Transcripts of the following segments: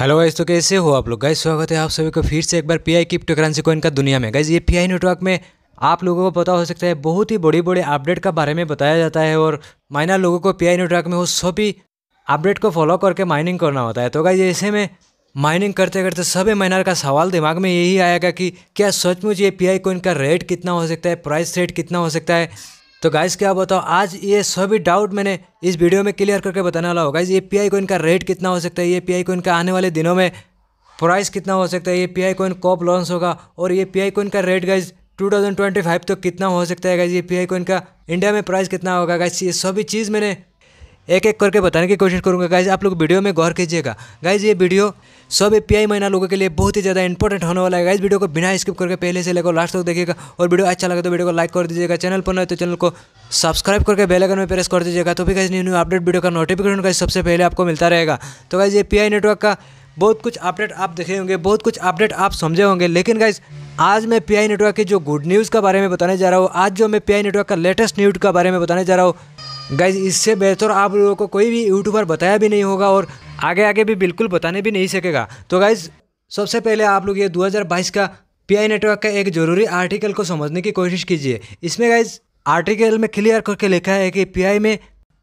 hello guys तो कैसे हो आप लोग गाइज स्वागत है आप सभी को फिर से एक बार पीआई क्रिप्टो करेंसी कोइन का दुनिया में गाइज ये पीआई नेटवर्क में आप लोगों को पता हो सकता है बहुत ही बड़ी बड़ी अपडेट का बारे में बताया जाता है और माइनर लोगों को पीआई नेटवर्क में वो सभी अपडेट को फॉलो करके माइनिंग करना होता है तो गाइज ऐसे में माइनिंग करते करते सभी माइनर का सवाल दिमाग में यही आएगा कि क्या सचमुच ये पी कोइन का रेट कितना हो सकता है प्राइस रेट कितना हो सकता है तो गाइज़ क्या बताओ आज ये सभी डाउट मैंने इस वीडियो में क्लियर करके बताने वाला होगा ये पी आई कोइन का रेट कितना हो सकता है ये पी आई कोइन का आने वाले दिनों में प्राइस कितना हो सकता है ये पी आई कोइन कॉप लॉन्च होगा और ये पी आई कोइन का रेट गाइज 2025 फाइव तो कितना हो सकता है गाइज ये पी आई कोइन का इंडिया में प्राइस कितना होगा गाइज ये सभी चीज़ मैंने एक एक करके बताने की कोशिश करूँगा गाइज आप लोग वीडियो में गौर कीजिएगा गाइज ये वीडियो सब ए पी महीना लोगों के लिए बहुत ही ज़्यादा इंपॉर्टेंट होने वाला है गाइज वीडियो को बिना स्किप करके पहले से लेकर लास्ट तक देखिएगा और वीडियो अच्छा लगे तो वीडियो को लाइक कर दीजिएगा चैनल पर नए तो चैनल को सब्सक्राइब करके बेलाइकन में प्रेस कर दीजिएगा तो भी guys new new update video का नोटिफिकेशन गाइज सबसे पहले आपको मिलता रहेगा तो गाइज ये पी नेटवर्क का बहुत कुछ अपडेट आप देखे होंगे बहुत कुछ अपडेट आप समझे होंगे लेकिन गाइज आज मैं पी नेटवर्क की जो गुड न्यूज़ का बारे में बताने जा रहा हूँ आज जो मैं पी नेटवर्क का लेटेस्ट न्यूज़ का बारे में बताने जा रहा हूँ गाइज इससे बेहतर आप लोगों को कोई भी यूट्यूबर बताया भी नहीं होगा और आगे आगे भी बिल्कुल बताने भी नहीं सकेगा तो गाइज सबसे पहले आप लोग ये 2022 का पीआई नेटवर्क का एक ज़रूरी आर्टिकल को समझने की कोशिश कीजिए इसमें गाइज आर्टिकल में क्लियर करके लिखा है कि पीआई में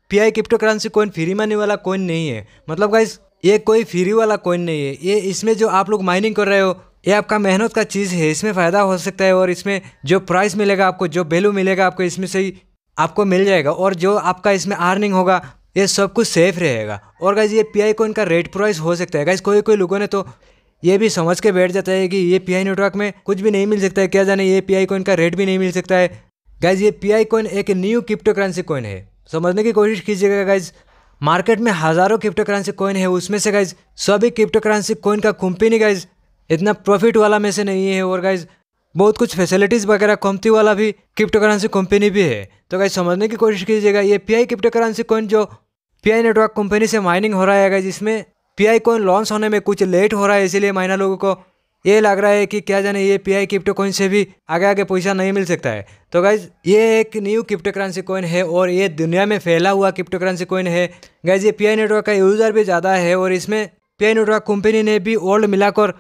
PI cryptocurrency coin free मारने वाला कोइन नहीं है मतलब गाइज ये कोई फ्री वाला कोइन नहीं है ये इसमें जो आप लोग माइनिंग कर रहे हो ये आपका मेहनत का चीज़ है इसमें फ़ायदा हो सकता है और इसमें जो प्राइस मिलेगा आपको जो वैल्यू मिलेगा आपको इसमें से ही आपको मिल जाएगा और जो आपका इसमें अर्निंग होगा ये सब कुछ सेफ रहेगा और गाइज ये पी कॉइन का रेट प्राइस हो सकता है गाइज कोई कोई लोगों ने तो ये भी समझ के बैठ जाता है कि ये पी आई नेटवर्क में कुछ भी नहीं मिल सकता है क्या जाने ये पी आई कोइन का रेट भी नहीं मिल सकता है गाइज ये पी आई कोइन एक न्यू क्रिप्टो करेंसी कोइन है समझने की कोशिश कीजिएगा गाइज मार्केट में हज़ारों क्रिप्टो करेंसी कोइन है उसमें से गाइज सभी क्रिप्टो करेंसी कोइन का कंपनी गाइज इतना प्रॉफिट वाला में से नहीं है और गाइज बहुत कुछ फैसिलिटीज़ वगैरह कमती वाला भी क्रिप्टो करेंसी कंपनी भी है तो कहीं समझने की कोशिश कीजिएगा ये P I cryptocurrency coin जो पी आई नेटवर्क कंपनी से माइनिंग हो रहा है जिसमें पी आई कोइन लॉन्च होने में कुछ लेट हो रहा है इसीलिए माइनर लोगों को ये लग रहा है कि क्या जाने ये पी आई क्रिप्टो कोइन से भी आगे आगे पैसा नहीं मिल सकता है तो गाइज ये एक न्यू क्रिप्टो करेंसी कोइन है और ये दुनिया में फैला हुआ क्रिप्टो करेंसी कोइन है गाइज ये पी आई नेटवर्क का यूज़र भी ज़्यादा है और इसमें पी आई नेटवर्क कंपनी ने भी ओल्ड मिलाकर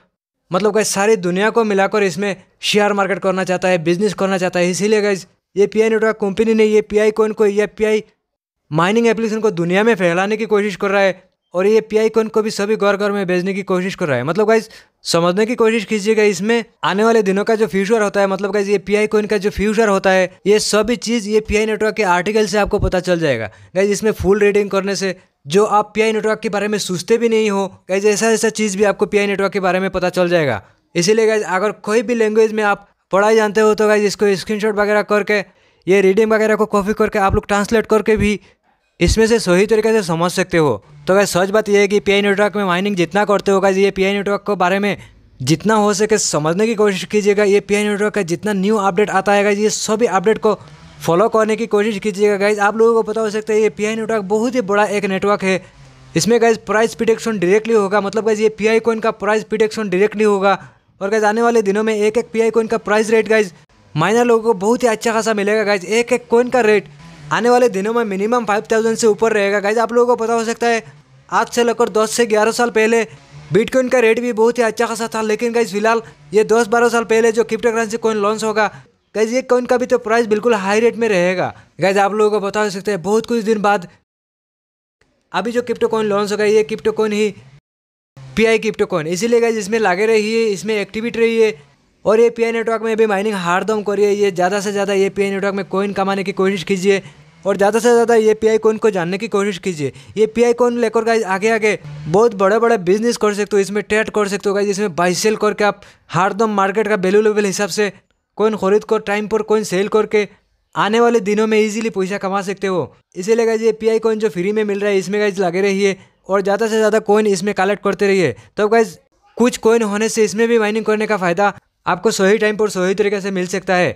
मतलब गाइज सारी दुनिया को मिलाकर इसमें शेयर मार्केट करना चाहता है बिजनेस करना चाहता है इसीलिए गाइज ये पी आई नेटवर्क कंपनी ने ये पी आई कोइन को ये पी आई माइनिंग एप्लीकेशन को दुनिया में फैलाने की कोशिश कर रहा है और ये पी आई कोइन को भी सभी घर घर में भेजने की कोशिश कर रहा है मतलब गाइज समझने की कोशिश कीजिएगा इसमें आने वाले दिनों का जो फ्यूचर होता है मतलब ये पी आई कोइन का जो फ्यूचर होता है ये सभी चीज़ ये पी आई नेटवर्क के आर्टिकल से आपको पता चल जाएगा गाइज इसमें फुल रीडिंग करने से जो आप पी आई नेटवर्क के बारे में सोचते भी नहीं हो गाइज ऐसा ऐसा चीज़ भी आपको पी आई नेटवर्क के बारे में पता चल जाएगा इसीलिए गाइज अगर कोई भी लैंग्वेज में आप पढ़ाई जानते हो तो गाइज इसको स्क्रीनशॉट वगैरह करके ये रीडिंग वगैरह को कॉपी करके आप लोग ट्रांसलेट करके भी इसमें से सही तरीके से समझ सकते हो तो वह सच बात यह है कि पी नेटवर्क में माइनिंग जितना करते होगा ये पी नेटवर्क के बारे में जितना हो सके समझने की कोशिश कीजिएगा ये पी नेटवर्क का जितना न्यू अपडेट आता है ये सभी अपडेट को फॉलो करने की कोशिश कीजिएगा गाइज आप लोगों को पता हो सकता है ये पी नेटवर्क बहुत ही बड़ा एक नेटवर्क है इसमें गाइज प्राइस प्रिडिक्शन डायरेक्टली होगा मतलब गाइज ये पी आई कोइन का प्राइस प्रिडिक्शन डायरेक्टली होगा और गाइज आने वाले दिनों में एक एक पी आई कोइन का प्राइस रेट गाइज माइनर लोगों को बहुत ही अच्छा खासा मिलेगा गाइज एक एक कोइन का रेट आने वाले दिनों में मिनिमम फाइव थाउजेंड से ऊपर रहेगा गाइज आप लोगों को पता हो सकता है आज से लगकर दस से ग्यारह साल पहले बिटकॉइन का रेट भी बहुत ही अच्छा खासा था लेकिन गाइज फिलहाल ये दस बारह साल पहले जो क्रिप्टो करेंसी कॉइन लॉन्च होगा गाइज ये कॉइन का भी तो प्राइस बिल्कुल हाई रेट में रहेगा गाइज आप लोगों को बता सकते हैं बहुत कुछ दिन बाद अभी जो क्रिप्टो कॉइन लॉन्च होगा ये क्रिप्टो कॉइन ही पी आई क्रिप्टो कॉइन इसीलिए गाइज इसमें लागे रही है इसमें एक्टिविट रही है और ये पी आई नेटवर्क में भी माइनिंग हार्डम करिए ये ज़्यादा से ज़्यादा ये पी आई नेटवर्क में कॉइन कमाने की कोशिश कीजिए और ज़्यादा से ज़्यादा ये पी आई कोइन को जानने की कोशिश कीजिए ये पी आई कोइन लेकर गाइज आगे आगे बहुत बड़े बड़े बिजनेस कर सकते हो इसमें ट्रेड कर सकते हो गाइज इसमें बाई सेल करके आप हरदम मार्केट का वैल्यू लेवल हिसाब से कोइन खरीद कर टाइम पर कोइन सेल करके आने वाले दिनों में इजीली पैसा कमा सकते हो इसीलिए गाइज ये पी आई कोइन जो फ्री में मिल रहा है इसमें गाइज लगे है और ज़्यादा से ज़्यादा कोइन इसमें कलेक्ट करते रहिए तब तो गाइज कुछ कोइन होने से इसमें भी माइनिंग करने का फ़ायदा आपको सही टाइम पर सही तरीके से मिल सकता है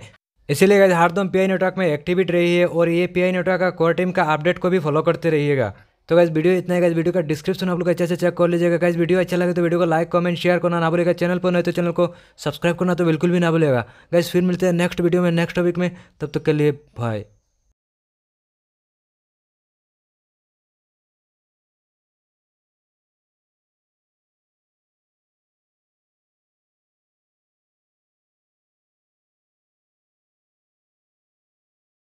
इसीलिए गाइज हरदम पी आई नेटवर्क में एक्टिविट रही है और ये पी आई नेटवर्क का कोर टीम का अपडेट को भी फॉलो करते रहिएगा तो गैस वीडियो इतना है वीडियो का डिस्क्रिप्शन आप लोग अच्छे से चेक कर लीजिएगा गैस वीडियो अच्छा लगे तो वीडियो को लाइक कमेंट शेयर करना ना भूलेगा चैनल पर नहीं तो चैनल को सब्सक्राइब करना तो बिल्कुल भी ना भूलेगा गैस फिर मिलते हैं नेक्स्ट वीडियो में नेक्स्ट टॉपिक में तब तक के लिए बाय